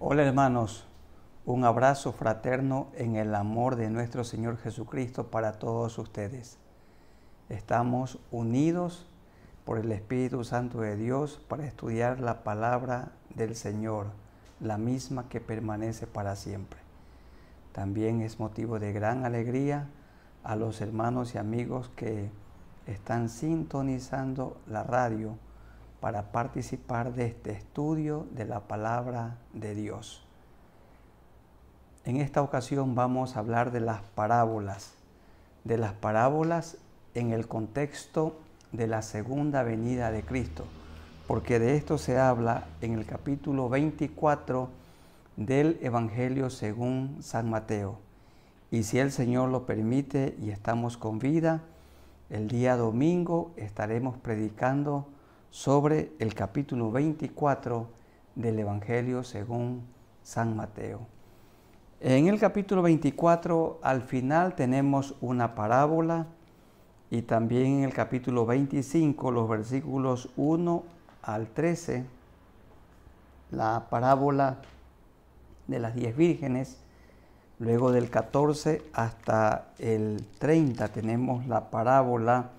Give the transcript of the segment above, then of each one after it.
Hola hermanos, un abrazo fraterno en el amor de nuestro Señor Jesucristo para todos ustedes. Estamos unidos por el Espíritu Santo de Dios para estudiar la palabra del Señor, la misma que permanece para siempre. También es motivo de gran alegría a los hermanos y amigos que están sintonizando la radio para participar de este estudio de la palabra de Dios. En esta ocasión vamos a hablar de las parábolas, de las parábolas en el contexto de la segunda venida de Cristo, porque de esto se habla en el capítulo 24 del Evangelio según San Mateo. Y si el Señor lo permite y estamos con vida, el día domingo estaremos predicando sobre el capítulo 24 del Evangelio según San Mateo. En el capítulo 24 al final tenemos una parábola y también en el capítulo 25 los versículos 1 al 13, la parábola de las diez vírgenes, luego del 14 hasta el 30 tenemos la parábola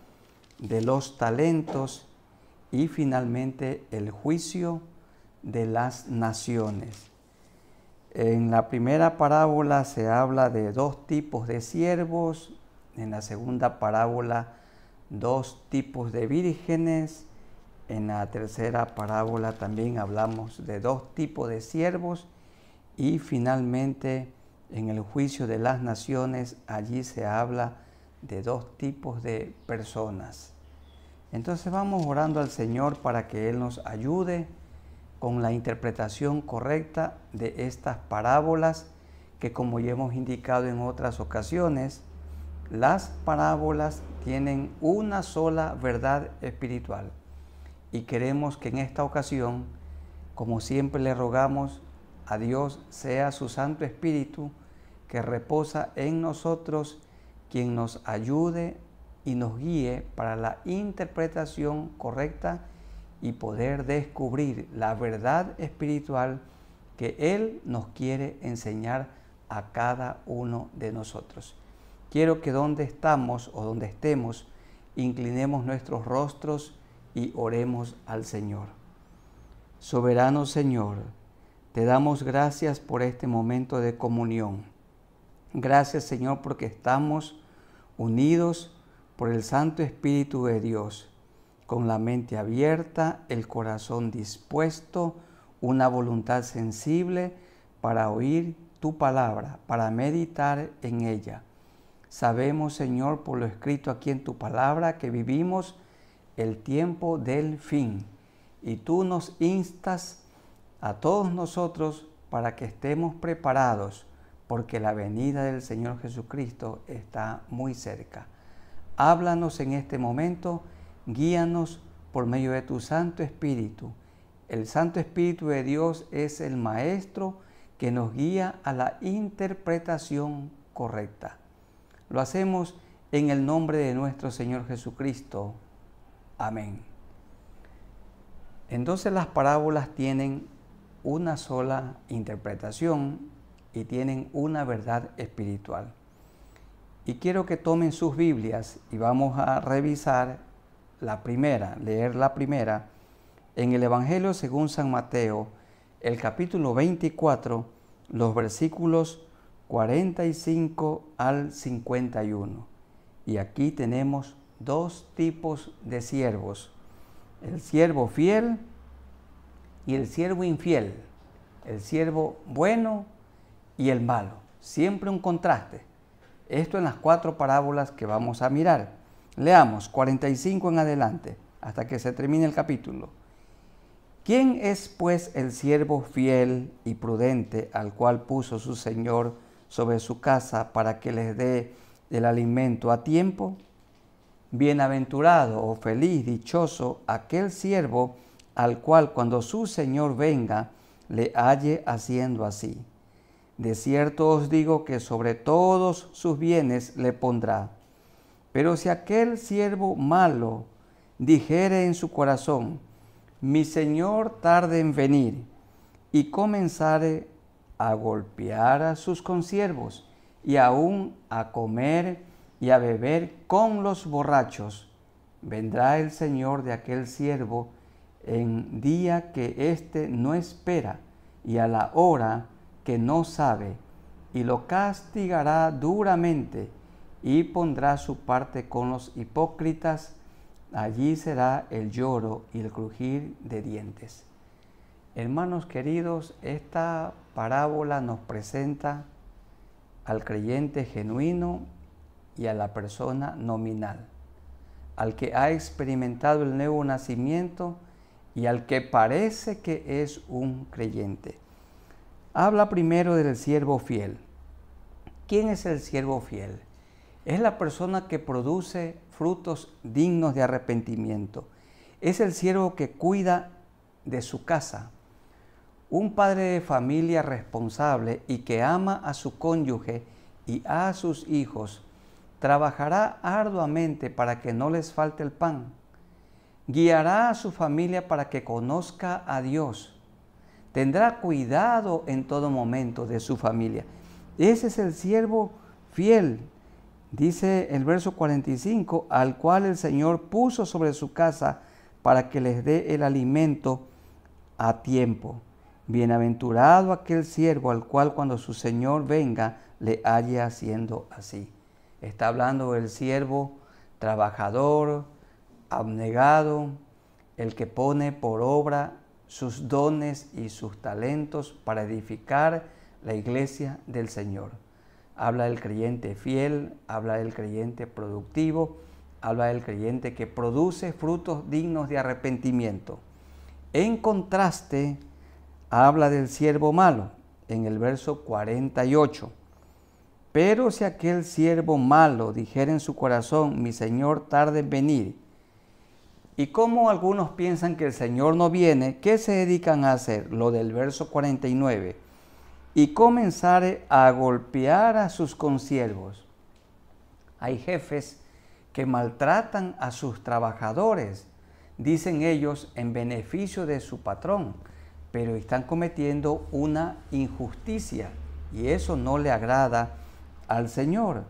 de los talentos, y finalmente el juicio de las naciones. En la primera parábola se habla de dos tipos de siervos, en la segunda parábola dos tipos de vírgenes, en la tercera parábola también hablamos de dos tipos de siervos y finalmente en el juicio de las naciones allí se habla de dos tipos de personas. Entonces vamos orando al Señor para que Él nos ayude con la interpretación correcta de estas parábolas que como ya hemos indicado en otras ocasiones, las parábolas tienen una sola verdad espiritual. Y queremos que en esta ocasión, como siempre le rogamos a Dios, sea su Santo Espíritu que reposa en nosotros, quien nos ayude y nos guíe para la interpretación correcta y poder descubrir la verdad espiritual que Él nos quiere enseñar a cada uno de nosotros. Quiero que donde estamos o donde estemos, inclinemos nuestros rostros y oremos al Señor. Soberano Señor, te damos gracias por este momento de comunión. Gracias Señor porque estamos unidos por el Santo Espíritu de Dios, con la mente abierta, el corazón dispuesto, una voluntad sensible para oír tu palabra, para meditar en ella. Sabemos, Señor, por lo escrito aquí en tu palabra, que vivimos el tiempo del fin. Y tú nos instas a todos nosotros para que estemos preparados, porque la venida del Señor Jesucristo está muy cerca. Háblanos en este momento, guíanos por medio de tu Santo Espíritu. El Santo Espíritu de Dios es el Maestro que nos guía a la interpretación correcta. Lo hacemos en el nombre de nuestro Señor Jesucristo. Amén. Entonces las parábolas tienen una sola interpretación y tienen una verdad espiritual. Y quiero que tomen sus Biblias y vamos a revisar la primera, leer la primera, en el Evangelio según San Mateo, el capítulo 24, los versículos 45 al 51. Y aquí tenemos dos tipos de siervos, el siervo fiel y el siervo infiel, el siervo bueno y el malo, siempre un contraste. Esto en las cuatro parábolas que vamos a mirar. Leamos 45 en adelante, hasta que se termine el capítulo. ¿Quién es pues el siervo fiel y prudente al cual puso su Señor sobre su casa para que les dé el alimento a tiempo? Bienaventurado o feliz, dichoso aquel siervo al cual cuando su Señor venga le halle haciendo así. De cierto os digo que sobre todos sus bienes le pondrá. Pero si aquel siervo malo dijere en su corazón, mi señor tarde en venir, y comenzare a golpear a sus consiervos, y aún a comer y a beber con los borrachos, vendrá el señor de aquel siervo en día que éste no espera, y a la hora que no sabe, y lo castigará duramente, y pondrá su parte con los hipócritas, allí será el lloro y el crujir de dientes. Hermanos queridos, esta parábola nos presenta al creyente genuino y a la persona nominal, al que ha experimentado el nuevo nacimiento y al que parece que es un creyente. Habla primero del siervo fiel. ¿Quién es el siervo fiel? Es la persona que produce frutos dignos de arrepentimiento. Es el siervo que cuida de su casa. Un padre de familia responsable y que ama a su cónyuge y a sus hijos, trabajará arduamente para que no les falte el pan. Guiará a su familia para que conozca a Dios tendrá cuidado en todo momento de su familia. Ese es el siervo fiel, dice el verso 45, al cual el Señor puso sobre su casa para que les dé el alimento a tiempo. Bienaventurado aquel siervo al cual cuando su Señor venga le halle haciendo así. Está hablando el siervo trabajador, abnegado, el que pone por obra sus dones y sus talentos para edificar la iglesia del Señor. Habla del creyente fiel, habla del creyente productivo, habla del creyente que produce frutos dignos de arrepentimiento. En contraste, habla del siervo malo en el verso 48. Pero si aquel siervo malo dijera en su corazón, mi Señor tarde en venir, y como algunos piensan que el Señor no viene, ¿qué se dedican a hacer? Lo del verso 49. Y comenzar a golpear a sus conciervos. Hay jefes que maltratan a sus trabajadores, dicen ellos, en beneficio de su patrón, pero están cometiendo una injusticia y eso no le agrada al Señor.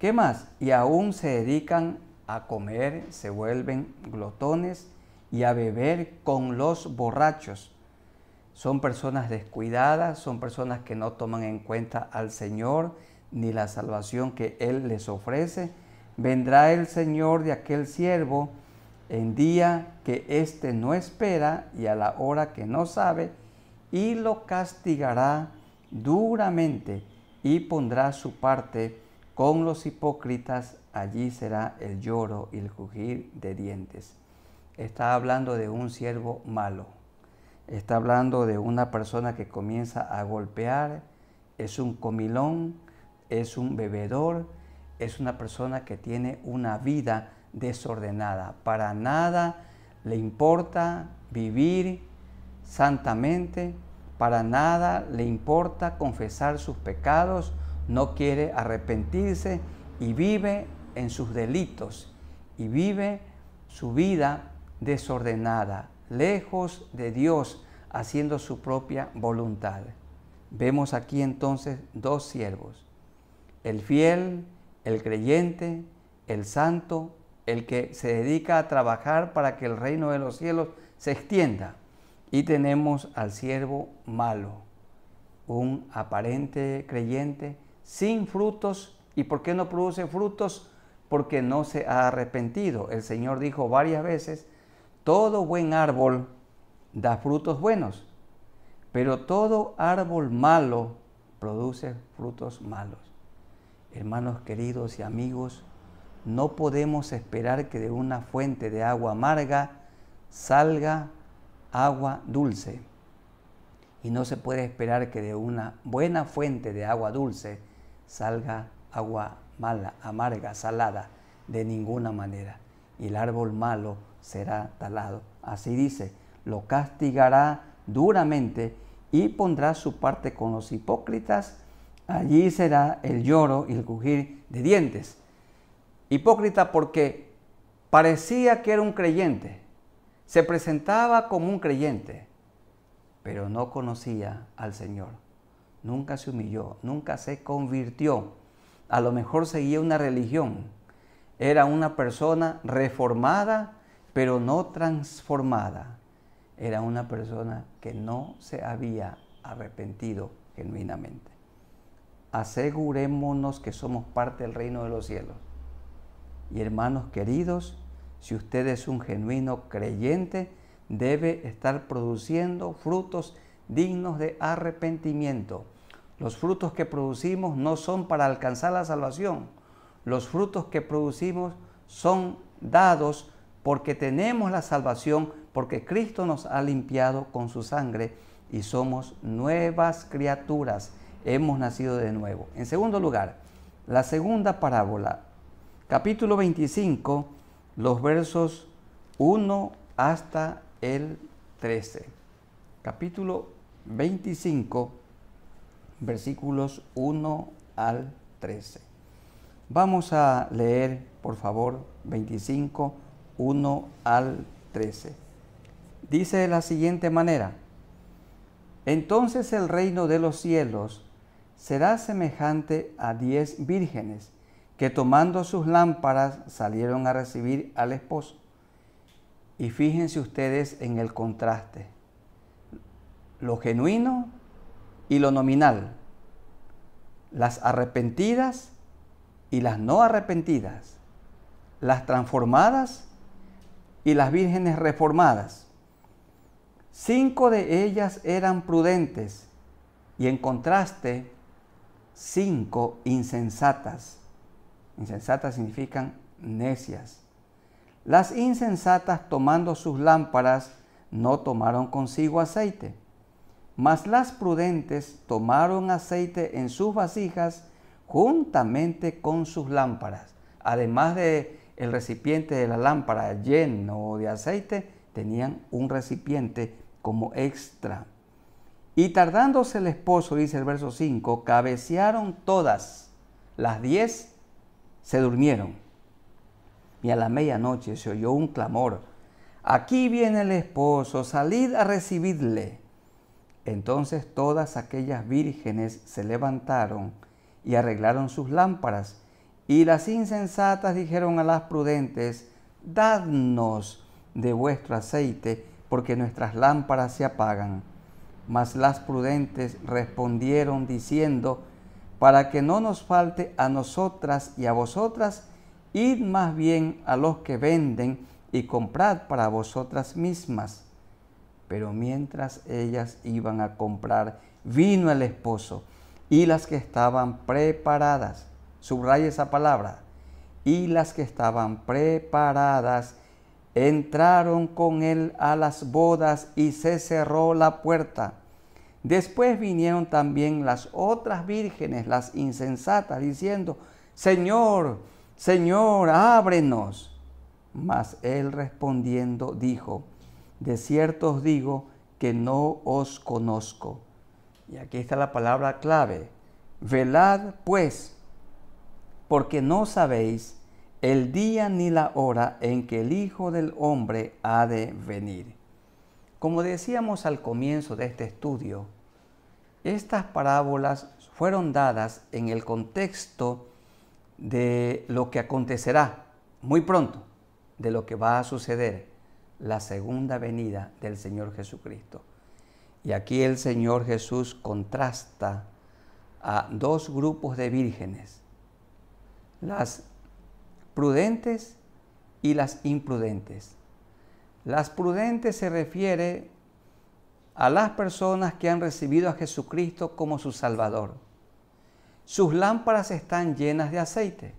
¿Qué más? Y aún se dedican a comer se vuelven glotones y a beber con los borrachos. Son personas descuidadas, son personas que no toman en cuenta al Señor ni la salvación que Él les ofrece. Vendrá el Señor de aquel siervo en día que éste no espera y a la hora que no sabe, y lo castigará duramente y pondrá su parte con los hipócritas allí será el lloro y el crujir de dientes. Está hablando de un siervo malo. Está hablando de una persona que comienza a golpear, es un comilón, es un bebedor, es una persona que tiene una vida desordenada. Para nada le importa vivir santamente, para nada le importa confesar sus pecados, no quiere arrepentirse y vive en sus delitos y vive su vida desordenada, lejos de Dios, haciendo su propia voluntad. Vemos aquí entonces dos siervos, el fiel, el creyente, el santo, el que se dedica a trabajar para que el reino de los cielos se extienda. Y tenemos al siervo malo, un aparente creyente sin frutos y por qué no produce frutos porque no se ha arrepentido. El Señor dijo varias veces, todo buen árbol da frutos buenos, pero todo árbol malo produce frutos malos. Hermanos queridos y amigos, no podemos esperar que de una fuente de agua amarga salga agua dulce. Y no se puede esperar que de una buena fuente de agua dulce salga agua mala, amarga, salada, de ninguna manera. Y el árbol malo será talado. Así dice, lo castigará duramente y pondrá su parte con los hipócritas. Allí será el lloro y el crujir de dientes. Hipócrita porque parecía que era un creyente, se presentaba como un creyente, pero no conocía al Señor. Nunca se humilló, nunca se convirtió a lo mejor seguía una religión. Era una persona reformada, pero no transformada. Era una persona que no se había arrepentido genuinamente. Asegurémonos que somos parte del reino de los cielos. Y hermanos queridos, si usted es un genuino creyente, debe estar produciendo frutos dignos de arrepentimiento los frutos que producimos no son para alcanzar la salvación. Los frutos que producimos son dados porque tenemos la salvación, porque Cristo nos ha limpiado con su sangre y somos nuevas criaturas. Hemos nacido de nuevo. En segundo lugar, la segunda parábola, capítulo 25, los versos 1 hasta el 13. Capítulo 25 versículos 1 al 13. Vamos a leer, por favor, 25, 1 al 13. Dice de la siguiente manera, entonces el reino de los cielos será semejante a diez vírgenes que tomando sus lámparas salieron a recibir al esposo. Y fíjense ustedes en el contraste, lo genuino y lo nominal, las arrepentidas y las no arrepentidas, las transformadas y las vírgenes reformadas. Cinco de ellas eran prudentes y en contraste, cinco insensatas. Insensatas significan necias. Las insensatas tomando sus lámparas no tomaron consigo aceite mas las prudentes tomaron aceite en sus vasijas juntamente con sus lámparas. Además de el recipiente de la lámpara lleno de aceite, tenían un recipiente como extra. Y tardándose el esposo, dice el verso 5, cabecearon todas. Las diez se durmieron. Y a la medianoche se oyó un clamor. Aquí viene el esposo, salid a recibirle. Entonces todas aquellas vírgenes se levantaron y arreglaron sus lámparas, y las insensatas dijeron a las prudentes, Dadnos de vuestro aceite, porque nuestras lámparas se apagan. Mas las prudentes respondieron diciendo, Para que no nos falte a nosotras y a vosotras, id más bien a los que venden y comprad para vosotras mismas pero mientras ellas iban a comprar, vino el esposo y las que estaban preparadas, subraya esa palabra, y las que estaban preparadas entraron con él a las bodas y se cerró la puerta. Después vinieron también las otras vírgenes, las insensatas, diciendo, Señor, Señor, ábrenos. Mas él respondiendo dijo, de cierto os digo que no os conozco. Y aquí está la palabra clave. Velad pues, porque no sabéis el día ni la hora en que el Hijo del Hombre ha de venir. Como decíamos al comienzo de este estudio, estas parábolas fueron dadas en el contexto de lo que acontecerá muy pronto, de lo que va a suceder la segunda venida del Señor Jesucristo. Y aquí el Señor Jesús contrasta a dos grupos de vírgenes, las prudentes y las imprudentes. Las prudentes se refiere a las personas que han recibido a Jesucristo como su Salvador. Sus lámparas están llenas de aceite.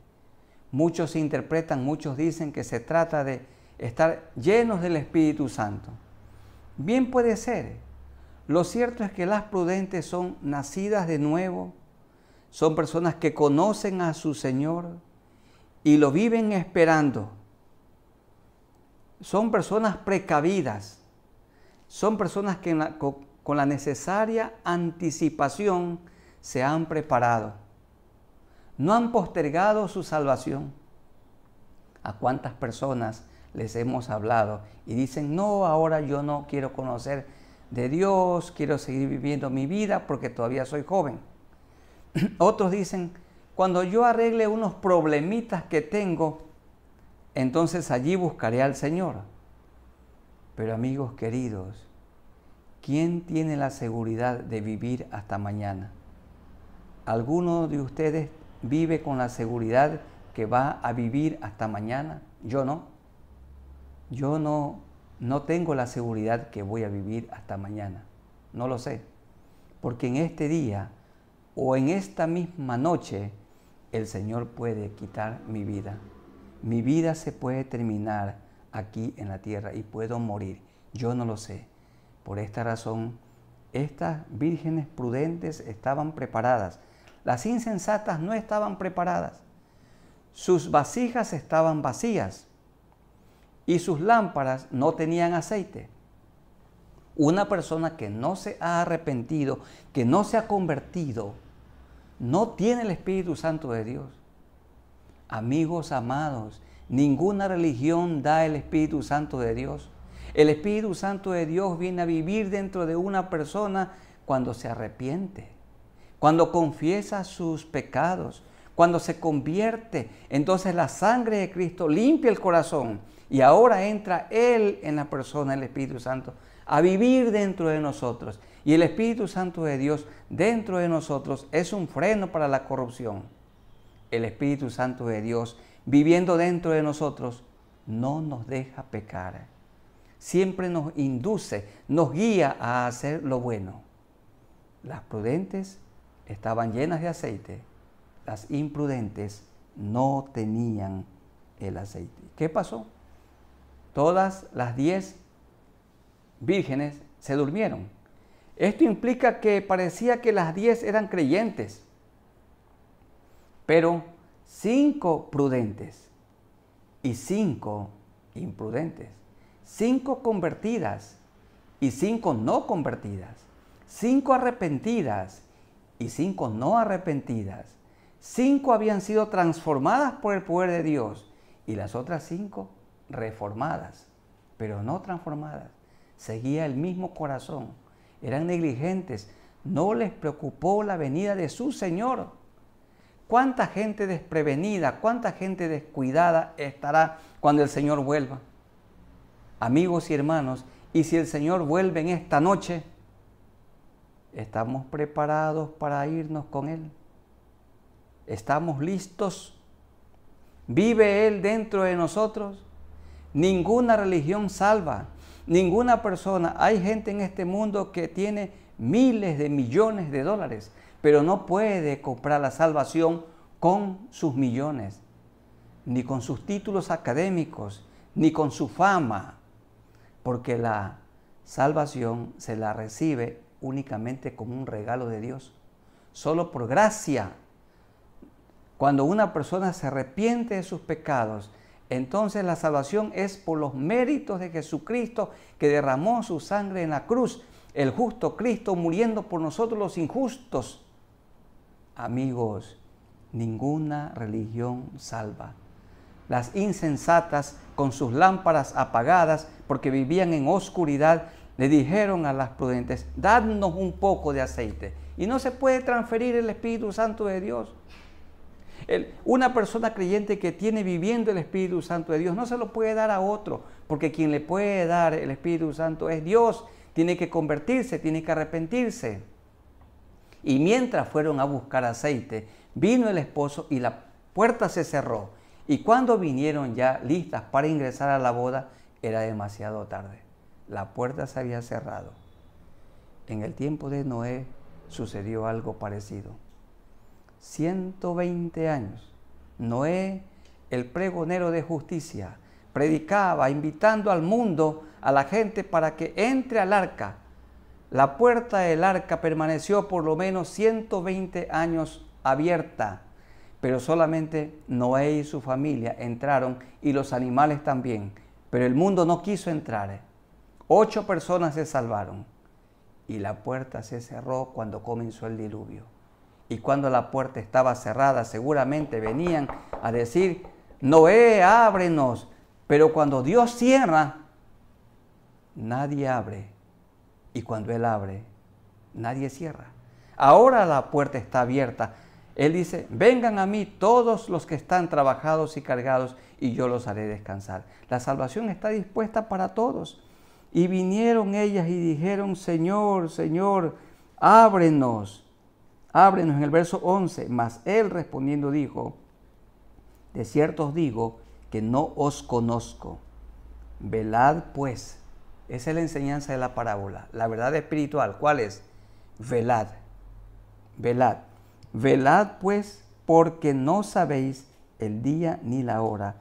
Muchos interpretan, muchos dicen que se trata de estar llenos del Espíritu Santo. Bien puede ser. Lo cierto es que las prudentes son nacidas de nuevo, son personas que conocen a su Señor y lo viven esperando. Son personas precavidas, son personas que con la necesaria anticipación se han preparado. No han postergado su salvación. ¿A cuántas personas les hemos hablado y dicen, no, ahora yo no quiero conocer de Dios, quiero seguir viviendo mi vida porque todavía soy joven. Otros dicen, cuando yo arregle unos problemitas que tengo, entonces allí buscaré al Señor. Pero amigos queridos, ¿quién tiene la seguridad de vivir hasta mañana? ¿Alguno de ustedes vive con la seguridad que va a vivir hasta mañana? Yo no yo no, no tengo la seguridad que voy a vivir hasta mañana. No lo sé. Porque en este día o en esta misma noche el Señor puede quitar mi vida. Mi vida se puede terminar aquí en la tierra y puedo morir. Yo no lo sé. Por esta razón, estas vírgenes prudentes estaban preparadas. Las insensatas no estaban preparadas. Sus vasijas estaban vacías y sus lámparas no tenían aceite. Una persona que no se ha arrepentido, que no se ha convertido, no tiene el Espíritu Santo de Dios. Amigos amados, ninguna religión da el Espíritu Santo de Dios. El Espíritu Santo de Dios viene a vivir dentro de una persona cuando se arrepiente, cuando confiesa sus pecados, cuando se convierte. Entonces la sangre de Cristo limpia el corazón y ahora entra Él en la persona, el Espíritu Santo, a vivir dentro de nosotros. Y el Espíritu Santo de Dios dentro de nosotros es un freno para la corrupción. El Espíritu Santo de Dios viviendo dentro de nosotros no nos deja pecar. Siempre nos induce, nos guía a hacer lo bueno. Las prudentes estaban llenas de aceite, las imprudentes no tenían el aceite. ¿Qué pasó? todas las diez vírgenes se durmieron. Esto implica que parecía que las diez eran creyentes, pero cinco prudentes y cinco imprudentes, cinco convertidas y cinco no convertidas, cinco arrepentidas y cinco no arrepentidas, cinco habían sido transformadas por el poder de Dios y las otras cinco reformadas, pero no transformadas. Seguía el mismo corazón. Eran negligentes. No les preocupó la venida de su Señor. ¿Cuánta gente desprevenida, cuánta gente descuidada estará cuando el Señor vuelva? Amigos y hermanos, y si el Señor vuelve en esta noche, ¿estamos preparados para irnos con Él? ¿Estamos listos? ¿Vive Él dentro de nosotros? Ninguna religión salva. Ninguna persona. Hay gente en este mundo que tiene miles de millones de dólares, pero no puede comprar la salvación con sus millones, ni con sus títulos académicos, ni con su fama, porque la salvación se la recibe únicamente como un regalo de Dios, solo por gracia. Cuando una persona se arrepiente de sus pecados entonces la salvación es por los méritos de Jesucristo que derramó su sangre en la cruz, el justo Cristo muriendo por nosotros los injustos. Amigos, ninguna religión salva. Las insensatas, con sus lámparas apagadas, porque vivían en oscuridad, le dijeron a las prudentes, dadnos un poco de aceite. Y no se puede transferir el Espíritu Santo de Dios una persona creyente que tiene viviendo el Espíritu Santo de Dios no se lo puede dar a otro, porque quien le puede dar el Espíritu Santo es Dios. Tiene que convertirse, tiene que arrepentirse. Y mientras fueron a buscar aceite, vino el esposo y la puerta se cerró. Y cuando vinieron ya listas para ingresar a la boda, era demasiado tarde. La puerta se había cerrado. En el tiempo de Noé sucedió algo parecido. 120 años. Noé, el pregonero de justicia, predicaba invitando al mundo, a la gente, para que entre al arca. La puerta del arca permaneció por lo menos 120 años abierta, pero solamente Noé y su familia entraron y los animales también, pero el mundo no quiso entrar. Ocho personas se salvaron y la puerta se cerró cuando comenzó el diluvio y cuando la puerta estaba cerrada seguramente venían a decir, Noé, ábrenos. Pero cuando Dios cierra, nadie abre. Y cuando Él abre, nadie cierra. Ahora la puerta está abierta. Él dice, vengan a mí todos los que están trabajados y cargados, y yo los haré descansar. La salvación está dispuesta para todos. Y vinieron ellas y dijeron, Señor, Señor, ábrenos. Ábrenos en el verso 11, mas él respondiendo dijo, de cierto os digo que no os conozco. Velad pues. Esa es la enseñanza de la parábola. La verdad espiritual, ¿cuál es? Velad. Velad. Velad pues porque no sabéis el día ni la hora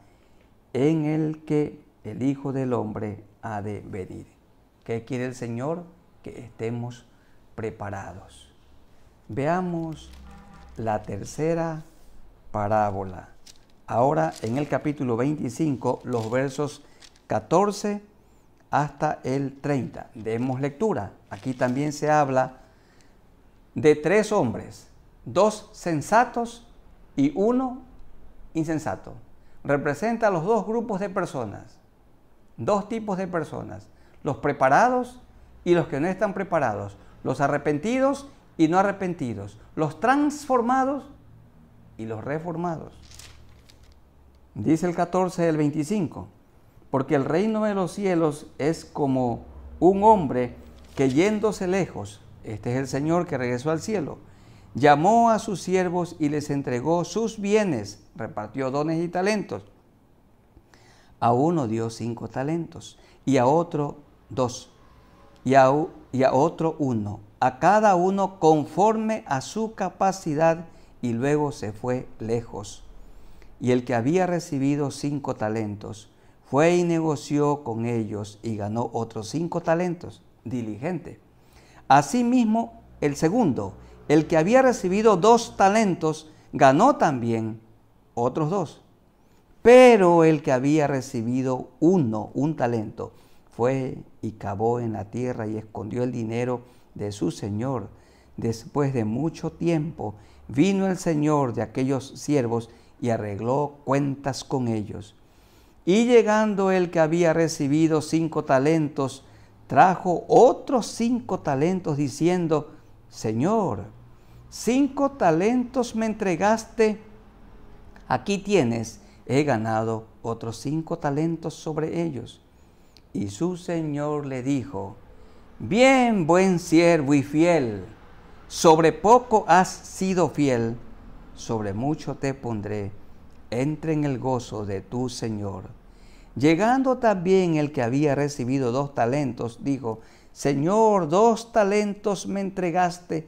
en el que el Hijo del Hombre ha de venir. ¿Qué quiere el Señor? Que estemos preparados. Veamos la tercera parábola. Ahora en el capítulo 25, los versos 14 hasta el 30. Demos lectura. Aquí también se habla de tres hombres, dos sensatos y uno insensato. Representa los dos grupos de personas, dos tipos de personas, los preparados y los que no están preparados, los arrepentidos y no arrepentidos, los transformados y los reformados. Dice el 14 del 25, porque el reino de los cielos es como un hombre que yéndose lejos, este es el Señor que regresó al cielo, llamó a sus siervos y les entregó sus bienes, repartió dones y talentos. A uno dio cinco talentos y a otro dos y a, y a otro uno a cada uno conforme a su capacidad y luego se fue lejos. Y el que había recibido cinco talentos fue y negoció con ellos y ganó otros cinco talentos, diligente. Asimismo, el segundo, el que había recibido dos talentos, ganó también otros dos. Pero el que había recibido uno, un talento, fue y cavó en la tierra y escondió el dinero de su Señor. Después de mucho tiempo vino el Señor de aquellos siervos y arregló cuentas con ellos. Y llegando el que había recibido cinco talentos, trajo otros cinco talentos diciendo, Señor, cinco talentos me entregaste, aquí tienes, he ganado otros cinco talentos sobre ellos. Y su Señor le dijo, Bien, buen siervo y fiel, sobre poco has sido fiel, sobre mucho te pondré. entre en el gozo de tu Señor. Llegando también el que había recibido dos talentos, dijo, Señor, dos talentos me entregaste,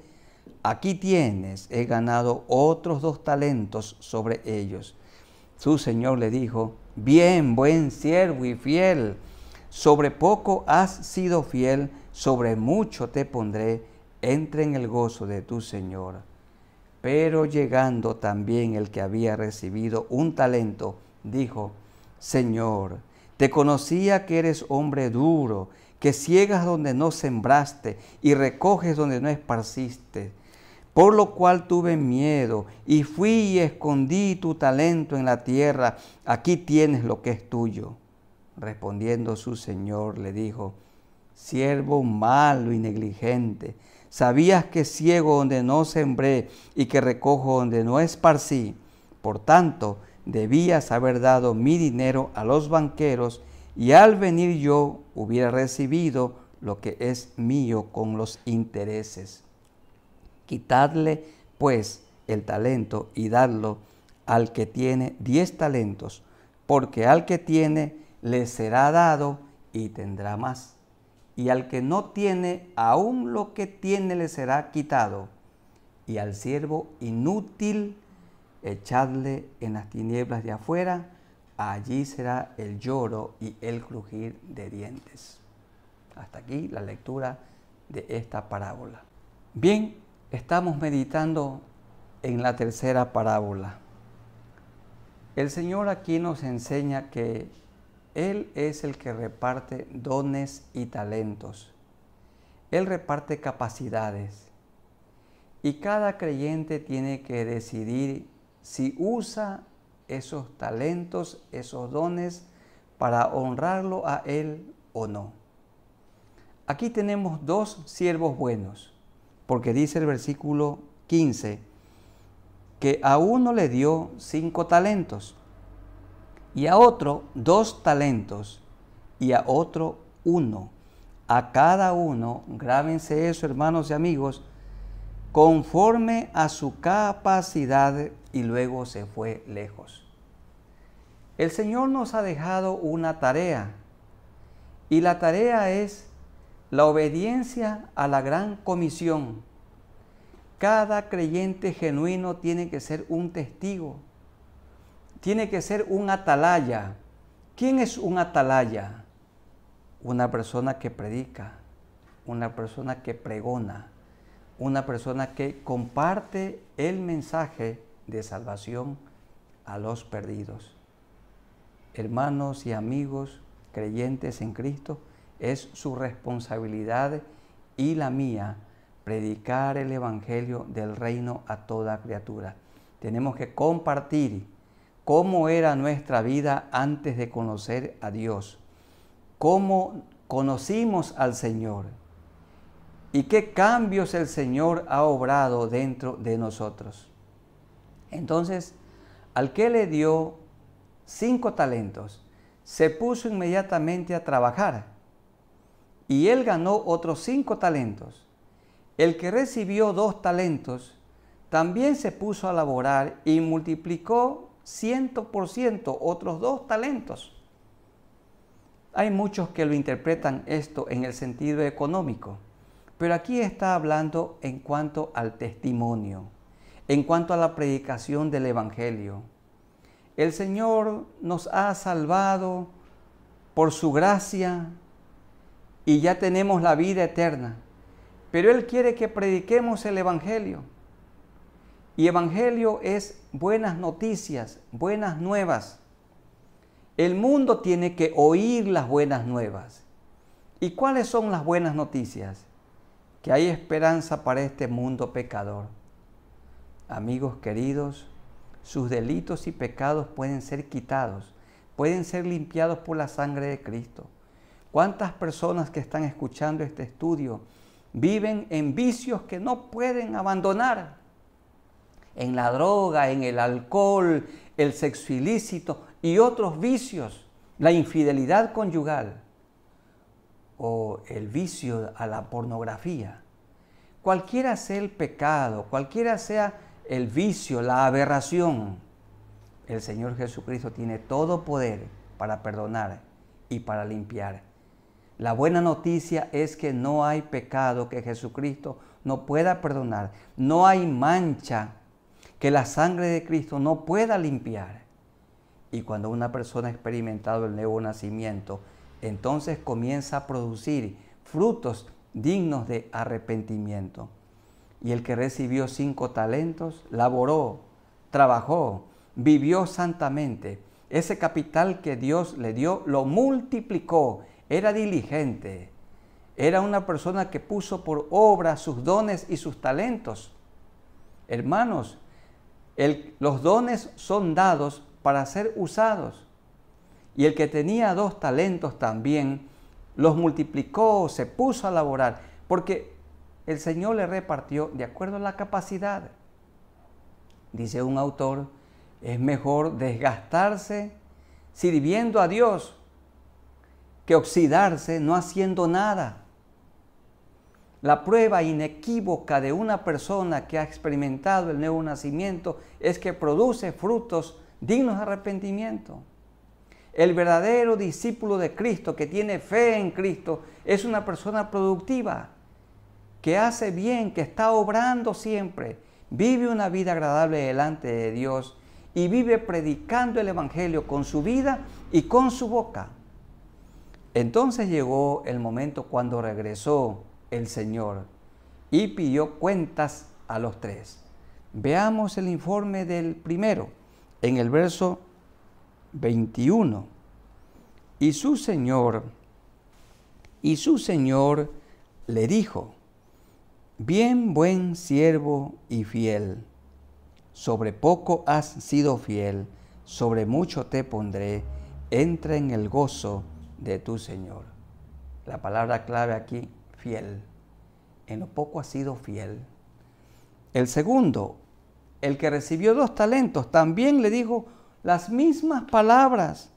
aquí tienes, he ganado otros dos talentos sobre ellos. Su Señor le dijo, bien, buen siervo y fiel sobre poco has sido fiel, sobre mucho te pondré, entre en el gozo de tu Señor. Pero llegando también el que había recibido un talento, dijo, Señor, te conocía que eres hombre duro, que ciegas donde no sembraste y recoges donde no esparciste. Por lo cual tuve miedo y fui y escondí tu talento en la tierra. Aquí tienes lo que es tuyo. Respondiendo su señor le dijo, siervo malo y negligente, sabías que ciego donde no sembré y que recojo donde no esparcí. Por tanto, debías haber dado mi dinero a los banqueros y al venir yo hubiera recibido lo que es mío con los intereses. Quitadle, pues, el talento y dadlo al que tiene diez talentos, porque al que tiene le será dado y tendrá más. Y al que no tiene, aún lo que tiene le será quitado. Y al siervo inútil, echadle en las tinieblas de afuera, allí será el lloro y el crujir de dientes. Hasta aquí la lectura de esta parábola. Bien, estamos meditando en la tercera parábola. El Señor aquí nos enseña que él es el que reparte dones y talentos. Él reparte capacidades. Y cada creyente tiene que decidir si usa esos talentos, esos dones, para honrarlo a Él o no. Aquí tenemos dos siervos buenos, porque dice el versículo 15, que a uno le dio cinco talentos y a otro dos talentos y a otro uno. A cada uno, grábense eso hermanos y amigos, conforme a su capacidad y luego se fue lejos. El Señor nos ha dejado una tarea y la tarea es la obediencia a la gran comisión. Cada creyente genuino tiene que ser un testigo tiene que ser un atalaya. ¿Quién es un atalaya? Una persona que predica, una persona que pregona, una persona que comparte el mensaje de salvación a los perdidos. Hermanos y amigos creyentes en Cristo, es su responsabilidad y la mía predicar el Evangelio del reino a toda criatura. Tenemos que compartir cómo era nuestra vida antes de conocer a Dios, cómo conocimos al Señor y qué cambios el Señor ha obrado dentro de nosotros. Entonces, al que le dio cinco talentos, se puso inmediatamente a trabajar y él ganó otros cinco talentos. El que recibió dos talentos también se puso a laborar y multiplicó 100% otros dos talentos. Hay muchos que lo interpretan esto en el sentido económico, pero aquí está hablando en cuanto al testimonio, en cuanto a la predicación del Evangelio. El Señor nos ha salvado por su gracia y ya tenemos la vida eterna, pero Él quiere que prediquemos el Evangelio y evangelio es buenas noticias, buenas nuevas. El mundo tiene que oír las buenas nuevas. ¿Y cuáles son las buenas noticias? Que hay esperanza para este mundo pecador. Amigos queridos, sus delitos y pecados pueden ser quitados, pueden ser limpiados por la sangre de Cristo. ¿Cuántas personas que están escuchando este estudio viven en vicios que no pueden abandonar? en la droga, en el alcohol, el sexo ilícito y otros vicios, la infidelidad conyugal o el vicio a la pornografía. Cualquiera sea el pecado, cualquiera sea el vicio, la aberración, el Señor Jesucristo tiene todo poder para perdonar y para limpiar. La buena noticia es que no hay pecado que Jesucristo no pueda perdonar, no hay mancha que la sangre de Cristo no pueda limpiar. Y cuando una persona ha experimentado el nuevo nacimiento, entonces comienza a producir frutos dignos de arrepentimiento. Y el que recibió cinco talentos, laboró, trabajó, vivió santamente. Ese capital que Dios le dio, lo multiplicó, era diligente. Era una persona que puso por obra sus dones y sus talentos. Hermanos, los dones son dados para ser usados. Y el que tenía dos talentos también, los multiplicó, se puso a laborar, porque el Señor le repartió de acuerdo a la capacidad. Dice un autor, es mejor desgastarse sirviendo a Dios que oxidarse no haciendo nada. La prueba inequívoca de una persona que ha experimentado el nuevo nacimiento es que produce frutos dignos de arrepentimiento. El verdadero discípulo de Cristo que tiene fe en Cristo es una persona productiva, que hace bien, que está obrando siempre, vive una vida agradable delante de Dios y vive predicando el Evangelio con su vida y con su boca. Entonces llegó el momento cuando regresó el Señor y pidió cuentas a los tres. Veamos el informe del primero en el verso 21. Y su Señor, y su Señor le dijo, bien buen siervo y fiel, sobre poco has sido fiel, sobre mucho te pondré, entra en el gozo de tu Señor. La palabra clave aquí, fiel. En lo poco ha sido fiel. El segundo, el que recibió dos talentos, también le dijo las mismas palabras.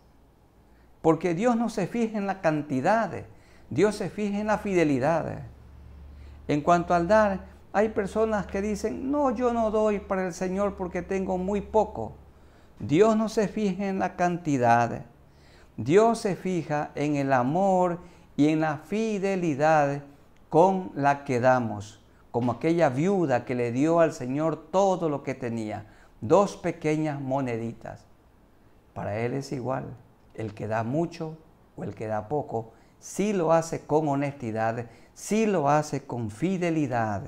Porque Dios no se fija en la cantidad, Dios se fija en la fidelidad En cuanto al dar, hay personas que dicen, no, yo no doy para el Señor porque tengo muy poco. Dios no se fija en la cantidad. Dios se fija en el amor y en la fidelidad con la que damos, como aquella viuda que le dio al Señor todo lo que tenía, dos pequeñas moneditas. Para Él es igual, el que da mucho o el que da poco, si lo hace con honestidad, si lo hace con fidelidad.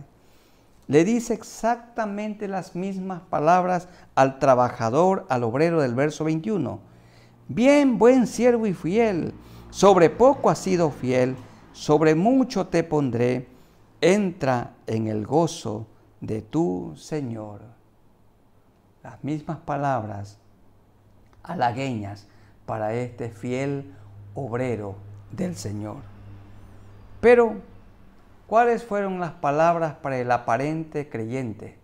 Le dice exactamente las mismas palabras al trabajador, al obrero del verso 21. Bien, buen siervo y fiel, sobre poco ha sido fiel, sobre mucho te pondré, entra en el gozo de tu Señor. Las mismas palabras halagueñas para este fiel obrero del Señor. Pero, ¿cuáles fueron las palabras para el aparente creyente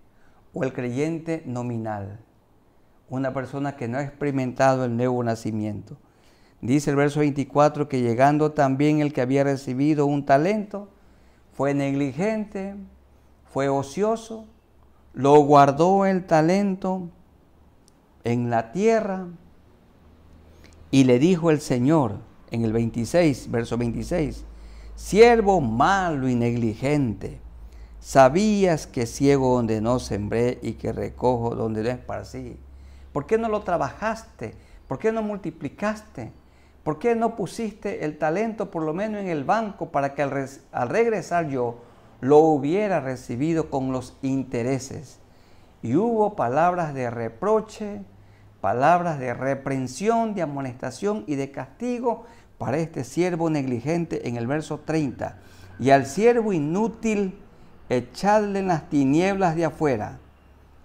o el creyente nominal? Una persona que no ha experimentado el nuevo nacimiento. Dice el verso 24 que llegando también el que había recibido un talento, fue negligente, fue ocioso, lo guardó el talento en la tierra y le dijo el Señor en el 26, verso 26, siervo malo y negligente, sabías que ciego donde no sembré y que recojo donde no esparcí. ¿Por qué no lo trabajaste? ¿Por qué no multiplicaste? ¿Por qué no pusiste el talento por lo menos en el banco para que al, regresar yo lo hubiera recibido con los intereses? Y hubo palabras de reproche, palabras de reprensión, de amonestación y de castigo para este siervo negligente en el verso 30. Y al siervo inútil, echadle en las tinieblas de afuera.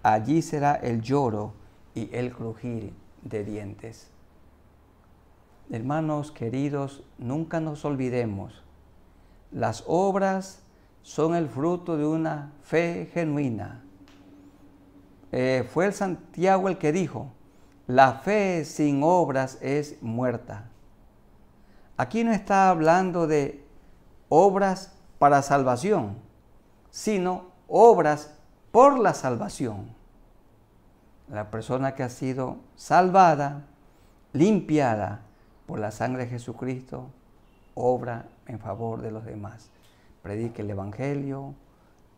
Allí será el lloro y el crujir de dientes. Hermanos queridos, nunca nos olvidemos, las obras son el fruto de una fe genuina. Eh, fue el Santiago el que dijo, la fe sin obras es muerta. Aquí no está hablando de obras para salvación, sino obras por la salvación. La persona que ha sido salvada, limpiada, por la sangre de Jesucristo, obra en favor de los demás. predique el Evangelio,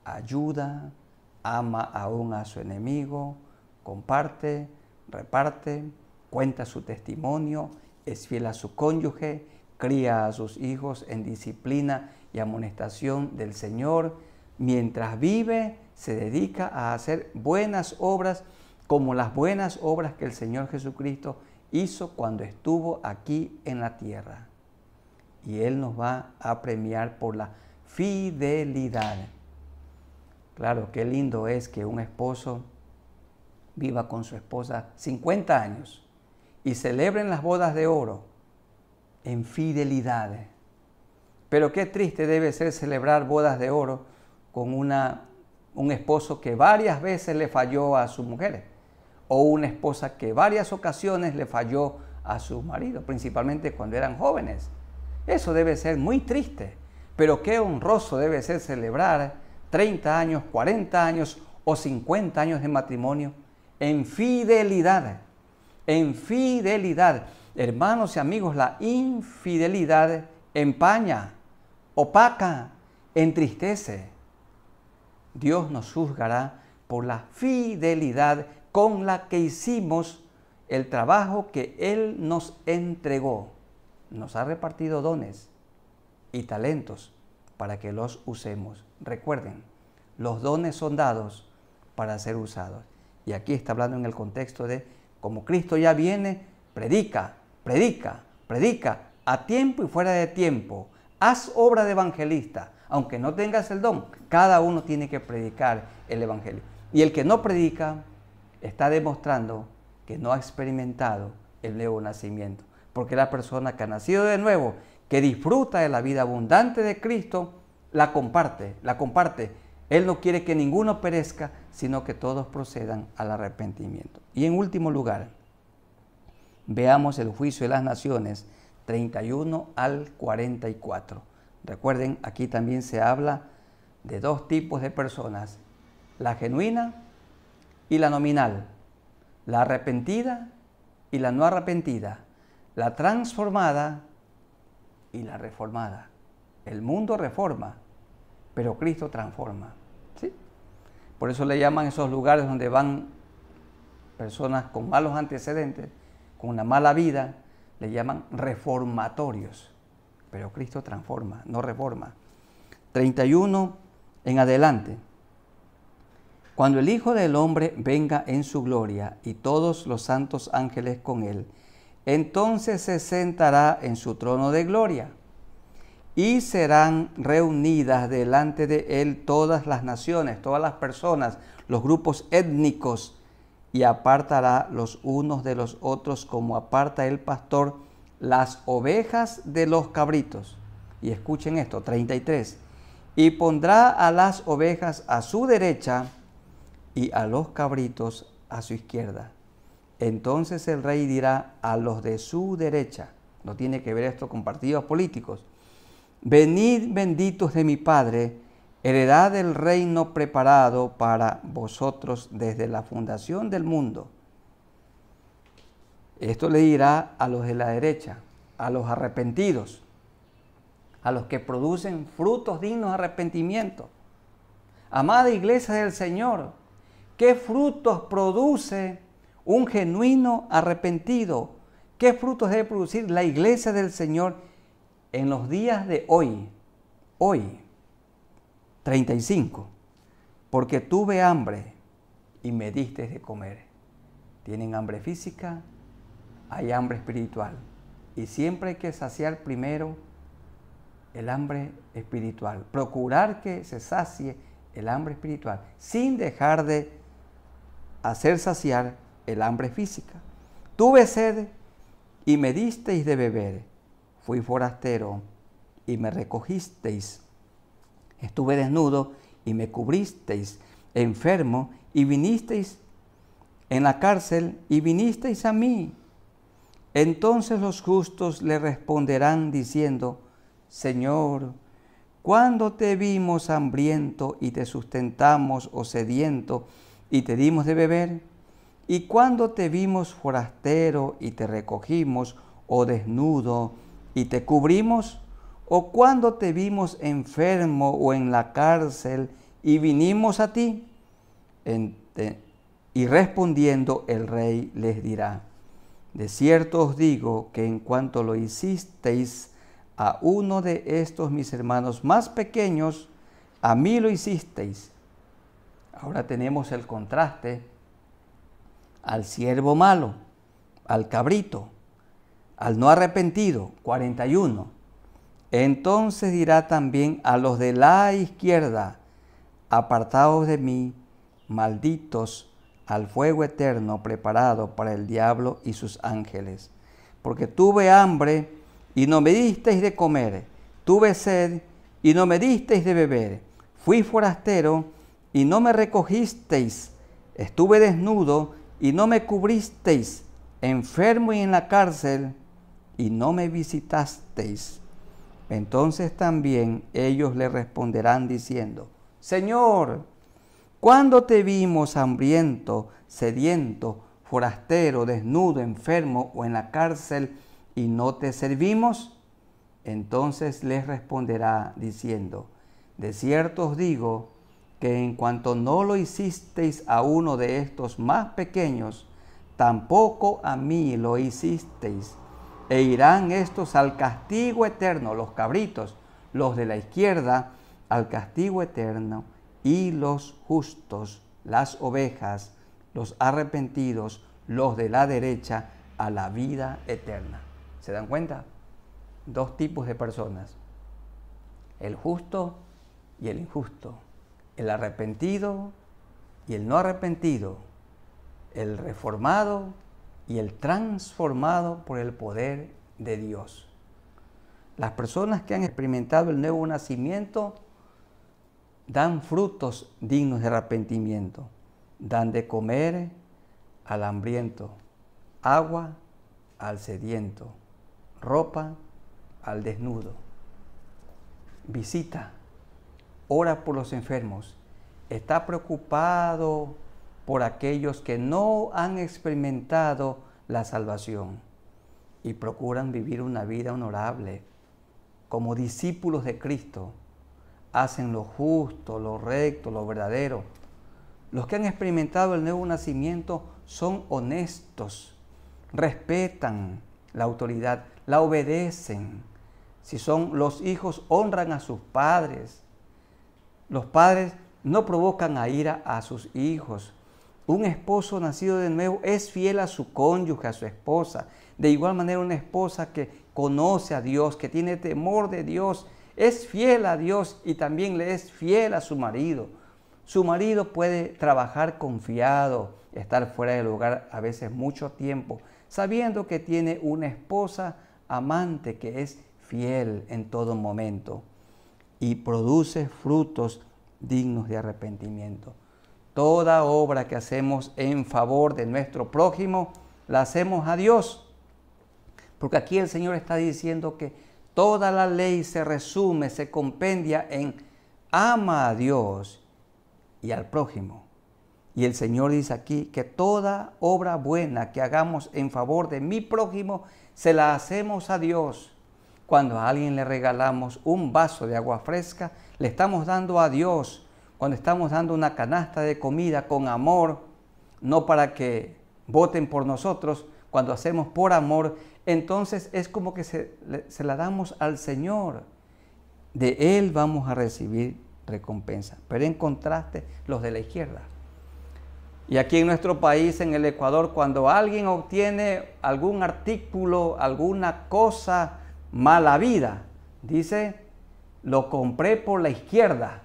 ayuda, ama aún a su enemigo, comparte, reparte, cuenta su testimonio, es fiel a su cónyuge, cría a sus hijos en disciplina y amonestación del Señor. Mientras vive, se dedica a hacer buenas obras como las buenas obras que el Señor Jesucristo hizo cuando estuvo aquí en la tierra. Y Él nos va a premiar por la fidelidad. Claro, qué lindo es que un esposo viva con su esposa 50 años y celebren las bodas de oro en fidelidad. Pero qué triste debe ser celebrar bodas de oro con una, un esposo que varias veces le falló a sus mujeres o una esposa que varias ocasiones le falló a su marido, principalmente cuando eran jóvenes. Eso debe ser muy triste, pero qué honroso debe ser celebrar 30 años, 40 años o 50 años de matrimonio en fidelidad, en fidelidad. Hermanos y amigos, la infidelidad empaña, opaca, entristece. Dios nos juzgará por la fidelidad con la que hicimos el trabajo que Él nos entregó. Nos ha repartido dones y talentos para que los usemos. Recuerden, los dones son dados para ser usados. Y aquí está hablando en el contexto de, como Cristo ya viene, predica, predica, predica, a tiempo y fuera de tiempo. Haz obra de evangelista. Aunque no tengas el don, cada uno tiene que predicar el evangelio. Y el que no predica, está demostrando que no ha experimentado el nuevo nacimiento. Porque la persona que ha nacido de nuevo, que disfruta de la vida abundante de Cristo, la comparte, la comparte. Él no quiere que ninguno perezca, sino que todos procedan al arrepentimiento. Y en último lugar, veamos el juicio de las naciones 31 al 44. Recuerden, aquí también se habla de dos tipos de personas, la genuina y la nominal, la arrepentida y la no arrepentida, la transformada y la reformada. El mundo reforma, pero Cristo transforma. ¿sí? Por eso le llaman esos lugares donde van personas con malos antecedentes, con una mala vida, le llaman reformatorios. Pero Cristo transforma, no reforma. 31 en adelante. Cuando el Hijo del Hombre venga en su gloria y todos los santos ángeles con él, entonces se sentará en su trono de gloria y serán reunidas delante de él todas las naciones, todas las personas, los grupos étnicos, y apartará los unos de los otros como aparta el pastor las ovejas de los cabritos. Y escuchen esto, 33. Y pondrá a las ovejas a su derecha, y a los cabritos a su izquierda. Entonces el rey dirá a los de su derecha, no tiene que ver esto con partidos políticos, venid benditos de mi Padre, heredad del reino preparado para vosotros desde la fundación del mundo. Esto le dirá a los de la derecha, a los arrepentidos, a los que producen frutos dignos de arrepentimiento. Amada iglesia del Señor, ¿Qué frutos produce un genuino arrepentido? ¿Qué frutos debe producir la iglesia del Señor en los días de hoy? Hoy, 35. Porque tuve hambre y me diste de comer. Tienen hambre física, hay hambre espiritual. Y siempre hay que saciar primero el hambre espiritual. Procurar que se sacie el hambre espiritual sin dejar de hacer saciar el hambre física. Tuve sed y me disteis de beber. Fui forastero y me recogisteis. Estuve desnudo y me cubristeis, enfermo y vinisteis en la cárcel y vinisteis a mí. Entonces los justos le responderán diciendo, Señor, cuando te vimos hambriento y te sustentamos o sediento? y te dimos de beber? ¿Y cuando te vimos forastero y te recogimos, o desnudo y te cubrimos? ¿O cuando te vimos enfermo o en la cárcel y vinimos a ti? y respondiendo el rey les dirá, de cierto os digo que en cuanto lo hicisteis a uno de estos mis hermanos más pequeños, a mí lo hicisteis. Ahora tenemos el contraste al siervo malo, al cabrito, al no arrepentido, 41. Entonces dirá también a los de la izquierda, apartados de mí, malditos al fuego eterno preparado para el diablo y sus ángeles. Porque tuve hambre y no me disteis de comer, tuve sed y no me disteis de beber, fui forastero y no me recogisteis, estuve desnudo y no me cubristeis, enfermo y en la cárcel y no me visitasteis. Entonces también ellos le responderán diciendo, Señor, ¿cuándo te vimos hambriento, sediento, forastero, desnudo, enfermo o en la cárcel y no te servimos? Entonces les responderá diciendo, de cierto os digo, que en cuanto no lo hicisteis a uno de estos más pequeños, tampoco a mí lo hicisteis. E irán estos al castigo eterno, los cabritos, los de la izquierda, al castigo eterno, y los justos, las ovejas, los arrepentidos, los de la derecha, a la vida eterna. ¿Se dan cuenta? Dos tipos de personas, el justo y el injusto el arrepentido y el no arrepentido, el reformado y el transformado por el poder de Dios. Las personas que han experimentado el nuevo nacimiento dan frutos dignos de arrepentimiento, dan de comer al hambriento, agua al sediento, ropa al desnudo. Visita ora por los enfermos, está preocupado por aquellos que no han experimentado la salvación y procuran vivir una vida honorable. Como discípulos de Cristo, hacen lo justo, lo recto, lo verdadero. Los que han experimentado el nuevo nacimiento son honestos, respetan la autoridad, la obedecen. Si son los hijos, honran a sus padres los padres no provocan a ira a sus hijos. Un esposo nacido de nuevo es fiel a su cónyuge, a su esposa. De igual manera, una esposa que conoce a Dios, que tiene temor de Dios, es fiel a Dios y también le es fiel a su marido. Su marido puede trabajar confiado, estar fuera del hogar a veces mucho tiempo, sabiendo que tiene una esposa amante que es fiel en todo momento y produce frutos dignos de arrepentimiento. Toda obra que hacemos en favor de nuestro prójimo, la hacemos a Dios. Porque aquí el Señor está diciendo que toda la ley se resume, se compendia en ama a Dios y al prójimo. Y el Señor dice aquí que toda obra buena que hagamos en favor de mi prójimo, se la hacemos a Dios. Cuando a alguien le regalamos un vaso de agua fresca, le estamos dando a Dios. Cuando estamos dando una canasta de comida con amor, no para que voten por nosotros, cuando hacemos por amor, entonces es como que se, la damos al Señor. De Él vamos a recibir recompensa. Pero en contraste, los de la izquierda. Y aquí en nuestro país, en el Ecuador, cuando alguien obtiene algún artículo, alguna cosa, mala vida. Dice, lo compré por la izquierda.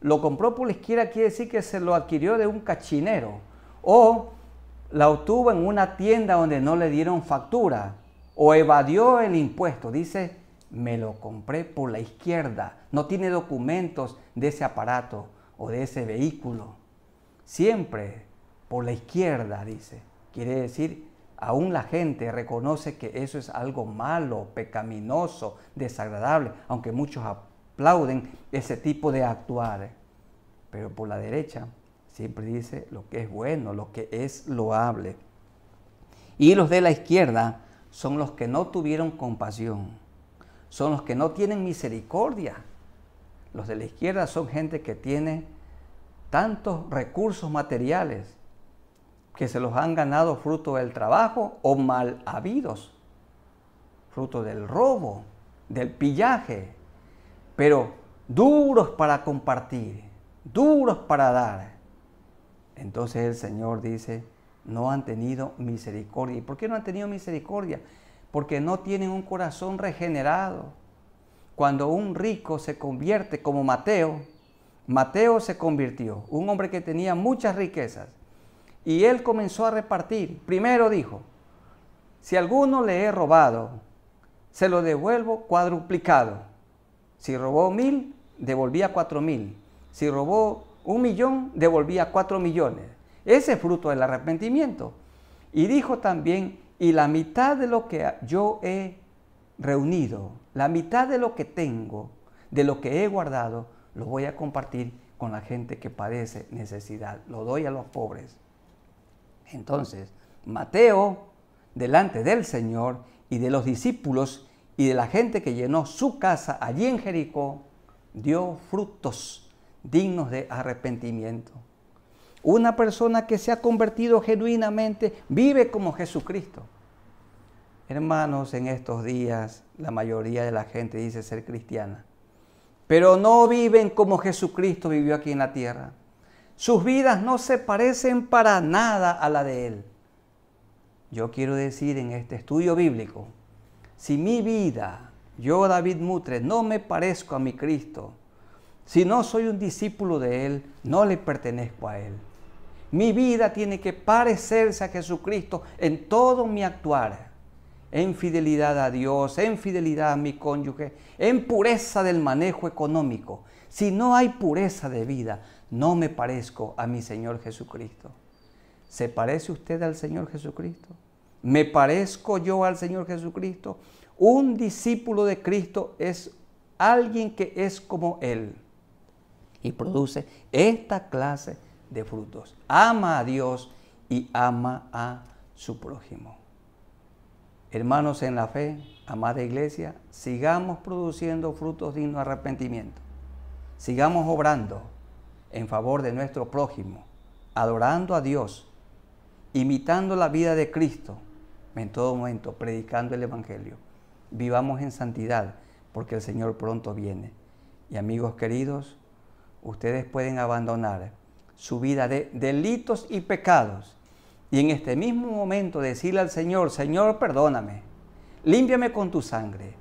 Lo compró por la izquierda quiere decir que se lo adquirió de un cachinero. O la obtuvo en una tienda donde no le dieron factura. O evadió el impuesto. Dice, me lo compré por la izquierda. No tiene documentos de ese aparato o de ese vehículo. Siempre por la izquierda, dice. Quiere decir Aún la gente reconoce que eso es algo malo, pecaminoso, desagradable, aunque muchos aplauden ese tipo de actuar. Pero por la derecha siempre dice lo que es bueno, lo que es loable. Y los de la izquierda son los que no tuvieron compasión, son los que no tienen misericordia. Los de la izquierda son gente que tiene tantos recursos materiales que se los han ganado fruto del trabajo o mal habidos, fruto del robo, del pillaje, pero duros para compartir, duros para dar. Entonces el Señor dice, no han tenido misericordia. ¿Y por qué no han tenido misericordia? Porque no tienen un corazón regenerado. Cuando un rico se convierte como Mateo, Mateo se convirtió, un hombre que tenía muchas riquezas, y él comenzó a repartir. Primero dijo, si alguno le he robado, se lo devuelvo cuadruplicado. Si robó mil, devolvía cuatro mil. Si robó un millón, devolvía cuatro millones. Ese es fruto del arrepentimiento. Y dijo también, y la mitad de lo que yo he reunido, la mitad de lo que tengo, de lo que he guardado, lo voy a compartir con la gente que padece necesidad. Lo doy a los pobres. Entonces, Mateo, delante del Señor y de los discípulos y de la gente que llenó su casa allí en Jericó, dio frutos dignos de arrepentimiento. Una persona que se ha convertido genuinamente vive como Jesucristo. Hermanos, en estos días la mayoría de la gente dice ser cristiana, pero no viven como Jesucristo vivió aquí en la tierra. Sus vidas no se parecen para nada a la de Él. Yo quiero decir en este estudio bíblico, si mi vida, yo David Mutre, no me parezco a mi Cristo, si no soy un discípulo de Él, no le pertenezco a Él. Mi vida tiene que parecerse a Jesucristo en todo mi actuar, en fidelidad a Dios, en fidelidad a mi cónyuge, en pureza del manejo económico. Si no hay pureza de vida, no me parezco a mi Señor Jesucristo. ¿Se parece usted al Señor Jesucristo? ¿Me parezco yo al Señor Jesucristo? Un discípulo de Cristo es alguien que es como Él y produce esta clase de frutos. Ama a Dios y ama a su prójimo. Hermanos en la fe, amada iglesia, sigamos produciendo frutos dignos de arrepentimiento. Sigamos obrando en favor de nuestro prójimo, adorando a Dios, imitando la vida de Cristo en todo momento, predicando el Evangelio. Vivamos en santidad porque el Señor pronto viene. Y amigos queridos, ustedes pueden abandonar su vida de delitos y pecados y en este mismo momento decirle al Señor, Señor, perdóname, límpiame con tu sangre.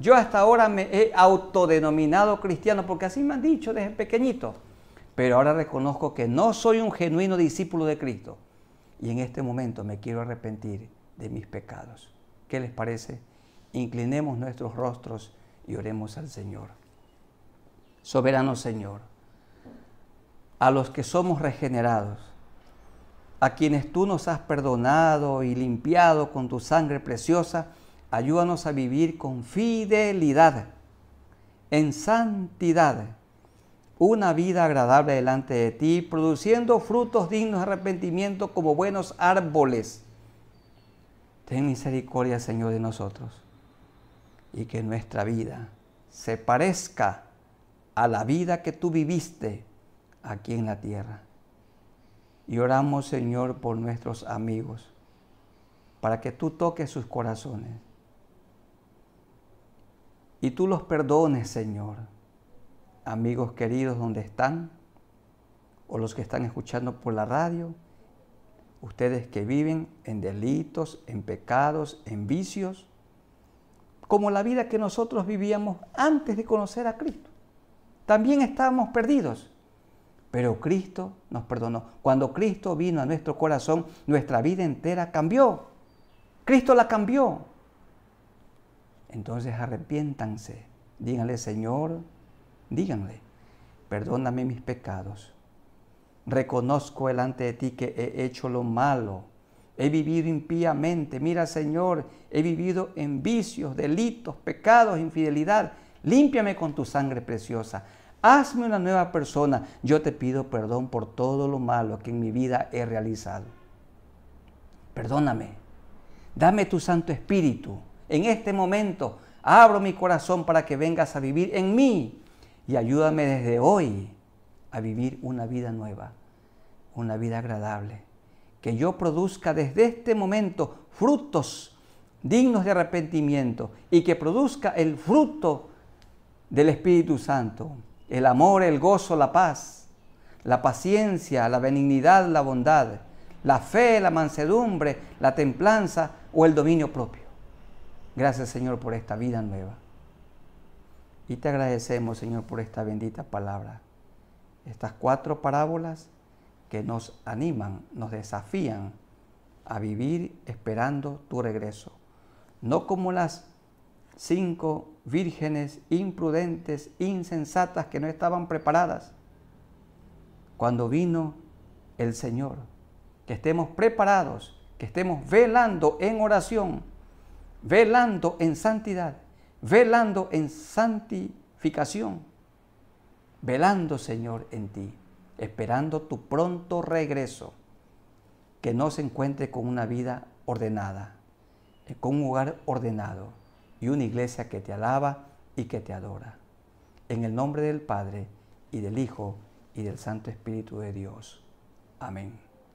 Yo hasta ahora me he autodenominado cristiano porque así me han dicho desde pequeñito pero ahora reconozco que no soy un genuino discípulo de Cristo y en este momento me quiero arrepentir de mis pecados. ¿Qué les parece? Inclinemos nuestros rostros y oremos al Señor. Soberano Señor, a los que somos regenerados, a quienes tú nos has perdonado y limpiado con tu sangre preciosa, ayúdanos a vivir con fidelidad, en santidad una vida agradable delante de ti, produciendo frutos dignos de arrepentimiento como buenos árboles. Ten misericordia, Señor, de nosotros y que nuestra vida se parezca a la vida que tú viviste aquí en la tierra. Y oramos, Señor, por nuestros amigos, para que tú toques sus corazones y tú los perdones, Señor amigos queridos donde están, o los que están escuchando por la radio, ustedes que viven en delitos, en pecados, en vicios, como la vida que nosotros vivíamos antes de conocer a Cristo. También estábamos perdidos, pero Cristo nos perdonó. Cuando Cristo vino a nuestro corazón, nuestra vida entera cambió. Cristo la cambió. Entonces arrepiéntanse. Díganle, Señor, díganle, perdóname mis pecados. Reconozco delante de ti que he hecho lo malo. He vivido impíamente. Mira, Señor, he vivido en vicios, delitos, pecados, infidelidad. Límpiame con tu sangre preciosa. Hazme una nueva persona. Yo te pido perdón por todo lo malo que en mi vida he realizado. Perdóname. Dame tu Santo Espíritu. En este momento abro mi corazón para que vengas a vivir en mí y ayúdame desde hoy a vivir una vida nueva, una vida agradable. Que yo produzca desde este momento frutos dignos de arrepentimiento y que produzca el fruto del Espíritu Santo, el amor, el gozo, la paz, la paciencia, la benignidad, la bondad, la fe, la mansedumbre, la templanza o el dominio propio. Gracias Señor por esta vida nueva. Y te agradecemos, Señor, por esta bendita palabra. Estas cuatro parábolas que nos animan, nos desafían a vivir esperando tu regreso. No como las cinco vírgenes imprudentes, insensatas, que no estaban preparadas. Cuando vino el Señor, que estemos preparados, que estemos velando en oración, velando en santidad velando en santificación, velando, Señor, en ti, esperando tu pronto regreso, que no se encuentre con una vida ordenada, eh, con un hogar ordenado y una iglesia que te alaba y que te adora. En el nombre del Padre y del Hijo y del Santo Espíritu de Dios. Amén.